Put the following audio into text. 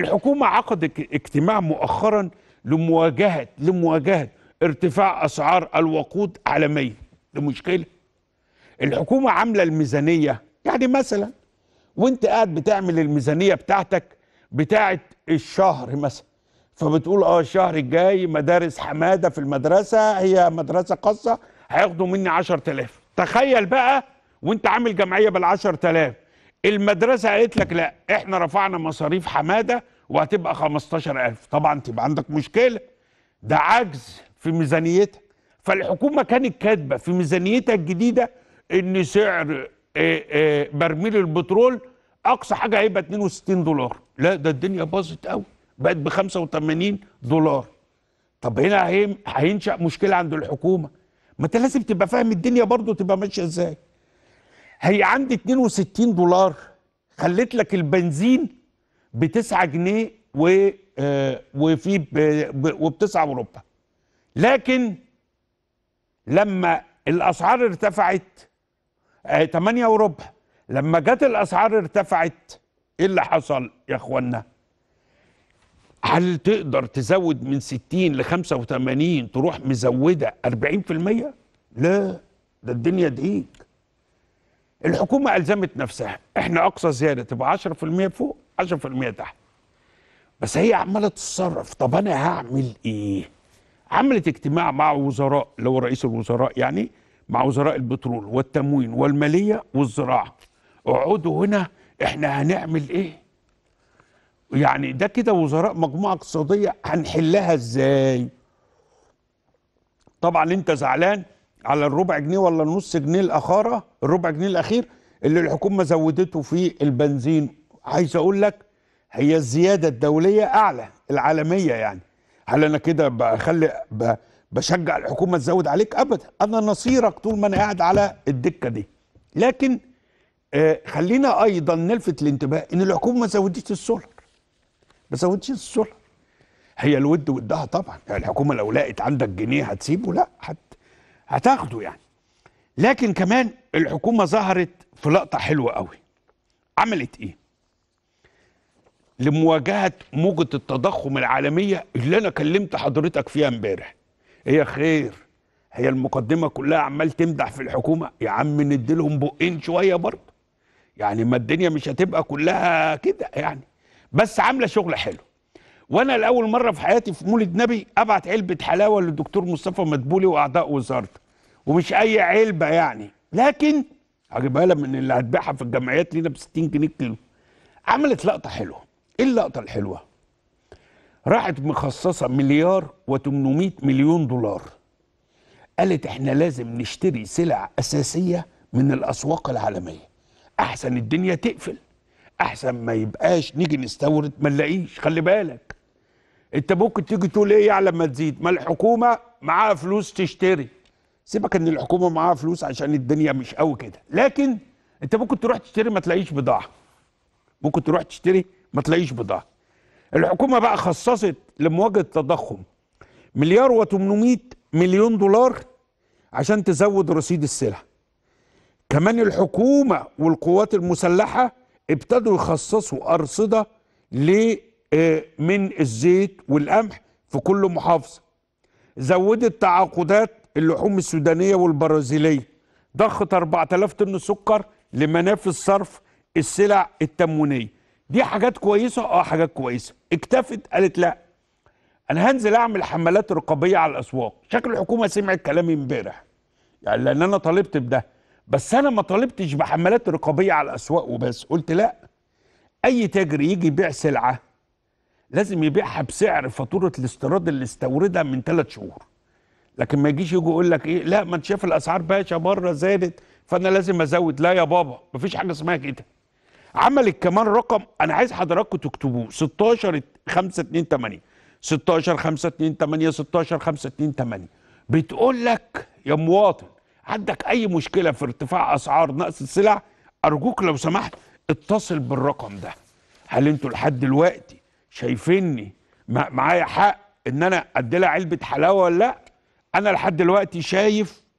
الحكومه عقدت اجتماع مؤخرا لمواجهه لمواجهه ارتفاع اسعار الوقود عالميا لمشكله الحكومه عامله الميزانيه يعني مثلا وانت قاعد بتعمل الميزانيه بتاعتك بتاعه الشهر مثلا فبتقول اه الشهر الجاي مدارس حماده في المدرسه هي مدرسه خاصه هياخدوا مني 10000 تخيل بقى وانت عامل جمعيه بال 10000 المدرسه قالت لك لا احنا رفعنا مصاريف حماده وهتبقى 15000 طبعا تبقى عندك مشكله ده عجز في ميزانيتك فالحكومه كانت كاتبه في ميزانيتها الجديده ان سعر آه، آه، برميل البترول اقصى حاجه هيبقى 62 دولار لا ده الدنيا باظت قوي بقت ب 85 دولار طب هنا هينشا مشكله عند الحكومه ما انت لازم تبقى فاهم الدنيا برضه تبقى ماشيه ازاي هي عندي 62 دولار خليت لك البنزين ب 9 جنيه و آه، وفي وب 9 وربع لكن لما الاسعار ارتفعت 8 آه، وربع لما جت الاسعار ارتفعت ايه اللي حصل يا اخوانا هل تقدر تزود من 60 ل 85 تروح مزوده 40% لا ده الدنيا ضيق الحكومه الزمت نفسها احنا اقصى زياده تبقى 10% فوق 10% تحت بس هي عماله تتصرف طب انا هعمل ايه عملت اجتماع مع وزراء اللي هو رئيس الوزراء يعني مع وزراء البترول والتموين والماليه والزراعه اقعدوا هنا احنا هنعمل ايه يعني ده كده وزراء مجموعه اقتصاديه هنحلها ازاي طبعا انت زعلان على الربع جنيه ولا النص جنيه الاخاره الربع جنيه الاخير اللي الحكومه زودته في البنزين عايز اقول لك هي الزياده الدوليه اعلى العالميه يعني هل انا كده بخلي بشجع الحكومه تزود عليك ابدا انا نصيرك طول ما انا قاعد على الدكه دي لكن آه، خلينا ايضا نلفت الانتباه ان الحكومه ما زودتش السولر ما زودتش السولر هي الود ودها طبعا يعني الحكومه لو لقت عندك جنيه هتسيبه لا حد هتاخده يعني لكن كمان الحكومه ظهرت في لقطه حلوه قوي عملت ايه لمواجهه موجه التضخم العالميه اللي انا كلمت حضرتك فيها امبارح هي خير هي المقدمه كلها عمال تمدح في الحكومه يا عم نديلهم بقين شويه برضه يعني ما الدنيا مش هتبقى كلها كده يعني بس عامله شغل حلو وانا لاول مره في حياتي في مولد نبي ابعت علبه حلاوه للدكتور مصطفى مدبولي واعضاء وزارته ومش اي علبه يعني لكن عجبها لها من اللي هتبيعها في الجمعيات لينا ب 60 جنيه كيلو عملت لقطه حلوه ايه اللقطه الحلوه راحت مخصصه مليار و800 مليون دولار قالت احنا لازم نشتري سلع اساسيه من الاسواق العالميه احسن الدنيا تقفل احسن ما يبقاش نيجي نستورد ما نلاقيش خلي بالك انت ممكن تيجي تقول ايه يعني لما تزيد ما الحكومه معاها فلوس تشتري سيبك ان الحكومه معاها فلوس عشان الدنيا مش قوي كده لكن انت ممكن تروح تشتري ما تلاقيش بضاعه ممكن تروح تشتري ما تلاقيش بضاعه الحكومه بقى خصصت لمواجهه التضخم مليار و800 مليون دولار عشان تزود رصيد السلع كمان الحكومه والقوات المسلحه ابتدوا يخصصوا ارصده إيه، من الزيت والقمح في كل محافظة زودت تعاقدات اللحوم السودانية والبرازيلية ضخت 4000 طن سكر لمنافذ صرف السلع التموينية دي حاجات كويسة اه حاجات كويسة اكتفت قالت لا انا هنزل اعمل حملات رقابية على الاسواق شكل الحكومة سمعت كلامي امبارح يعني لان انا طالبت بده بس انا ما طالبتش بحملات رقابية على الاسواق وبس قلت لا اي تاجر يجي يبيع سلعه لازم يبيعها بسعر فاتوره الاستيراد اللي استوردها من ثلاث شهور لكن ما يجيش يجي يقول لك ايه لا ما انت شايف الاسعار باشا بره زادت فانا لازم ازود لا يا بابا مفيش حاجه اسمها كده عملت كمان رقم انا عايز حضراتكم تكتبوه 16 5 2 8 16 5 2 8 16 5 2 8 بتقول لك يا مواطن عندك اي مشكله في ارتفاع اسعار نقص السلع ارجوك لو سمحت اتصل بالرقم ده هل انتوا لحد دلوقتي شايفيني معايا حق ان انا ادي لها علبه حلاوه ولا لا انا لحد دلوقتي شايف